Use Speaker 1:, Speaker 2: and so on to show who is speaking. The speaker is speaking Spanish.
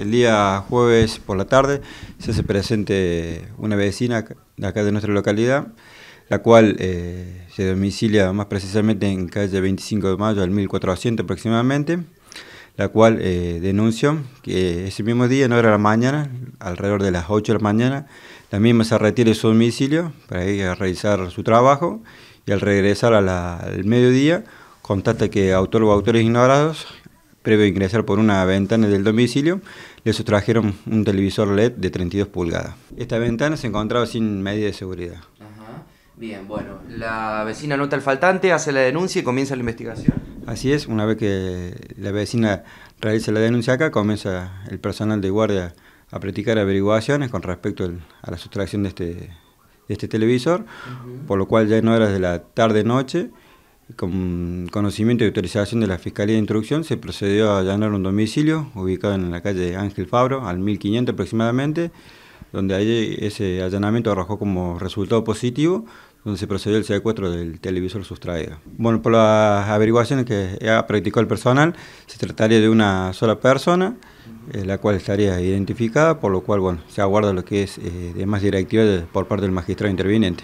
Speaker 1: el día jueves por la tarde se hace presente una vecina de acá de nuestra localidad, la cual eh, se domicilia más precisamente en calle 25 de mayo al 1400 aproximadamente, la cual eh, denunció que ese mismo día, no era la mañana, alrededor de las 8 de la mañana, la misma se retira de su domicilio para ir a realizar su trabajo y al regresar al mediodía contate que autor o autores ignorados Previo a ingresar por una ventana del domicilio, le sustrajeron un televisor LED de 32 pulgadas. Esta ventana se encontraba sin medida de seguridad.
Speaker 2: Bien, bueno, la vecina nota el faltante, hace la denuncia y comienza la investigación.
Speaker 1: Así es, una vez que la vecina realiza la denuncia acá, comienza el personal de guardia a practicar averiguaciones con respecto a la sustracción de este, este televisor, por lo cual ya en horas de la tarde-noche con conocimiento y autorización de la Fiscalía de Instrucción, se procedió a allanar un domicilio ubicado en la calle Ángel Fabro, al 1500 aproximadamente, donde ese allanamiento arrojó como resultado positivo, donde se procedió el secuestro del televisor sustraído. Bueno, por las averiguaciones que ha practicado el personal, se trataría de una sola persona, eh, la cual estaría identificada, por lo cual bueno, se aguarda lo que es eh, demás directiva por parte del magistrado interviniente.